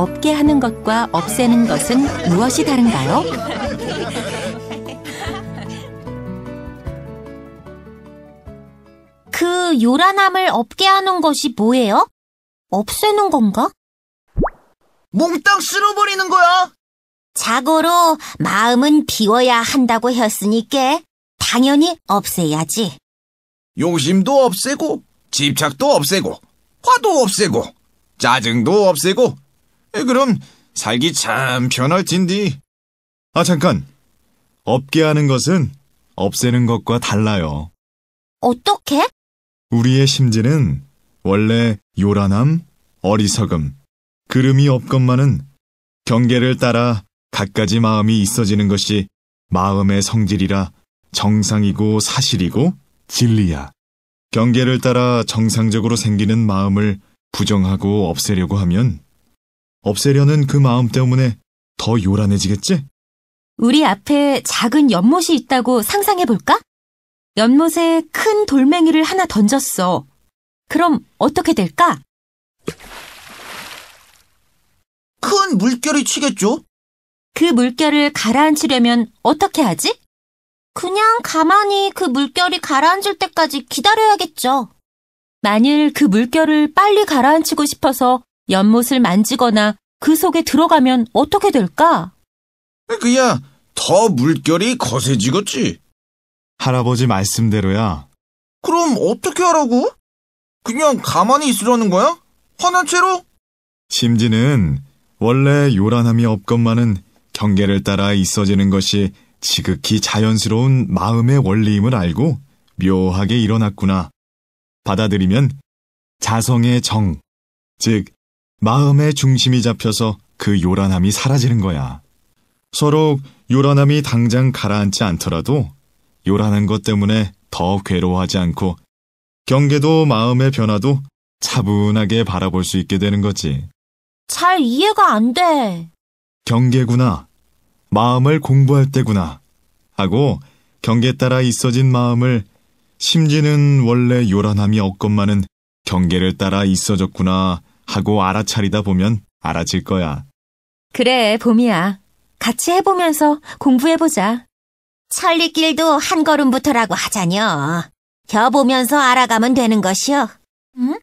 없게 하는 것과 없애는 것은 무엇이 다른가요? 그 요란함을 없게 하는 것이 뭐예요? 없애는 건가? 몽땅 쓸어버리는 거야! 자고로 마음은 비워야 한다고 했으니까 당연히 없애야지. 욕심도 없애고, 집착도 없애고, 화도 없애고, 짜증도 없애고, 그럼 살기 참 편할 텐디. 아, 잠깐. 없게 하는 것은 없애는 것과 달라요. 어떻게? 우리의 심지는 원래 요란함, 어리석음, 그름이 없건만은 경계를 따라 갖가지 마음이 있어지는 것이 마음의 성질이라 정상이고 사실이고 진리야. 경계를 따라 정상적으로 생기는 마음을 부정하고 없애려고 하면 없애려는 그 마음 때문에 더 요란해지겠지? 우리 앞에 작은 연못이 있다고 상상해 볼까? 연못에 큰 돌멩이를 하나 던졌어. 그럼 어떻게 될까? 큰 물결이 치겠죠? 그 물결을 가라앉히려면 어떻게 하지? 그냥 가만히 그 물결이 가라앉을 때까지 기다려야겠죠. 만일 그 물결을 빨리 가라앉히고 싶어서 연못을 만지거나 그 속에 들어가면 어떻게 될까? 그야 더 물결이 거세지겠지. 할아버지 말씀대로야. 그럼 어떻게 하라고? 그냥 가만히 있으라는 거야? 화난 채로? 심지는 원래 요란함이 없건만은 경계를 따라 있어지는 것이 지극히 자연스러운 마음의 원리임을 알고 묘하게 일어났구나. 받아들이면 자성의 정, 즉 마음의 중심이 잡혀서 그 요란함이 사라지는 거야. 서로 요란함이 당장 가라앉지 않더라도 요란한 것 때문에 더 괴로워하지 않고 경계도 마음의 변화도 차분하게 바라볼 수 있게 되는 거지. 잘 이해가 안 돼. 경계구나. 마음을 공부할 때구나. 하고 경계 따라 있어진 마음을 심지는 원래 요란함이 없건만은 경계를 따라 있어졌구나 하고 알아차리다 보면 알아질 거야. 그래, 봄이야. 같이 해보면서 공부해보자. 천리길도 한 걸음부터라고 하자뇨. 겨보면서 알아가면 되는 것이요. 응?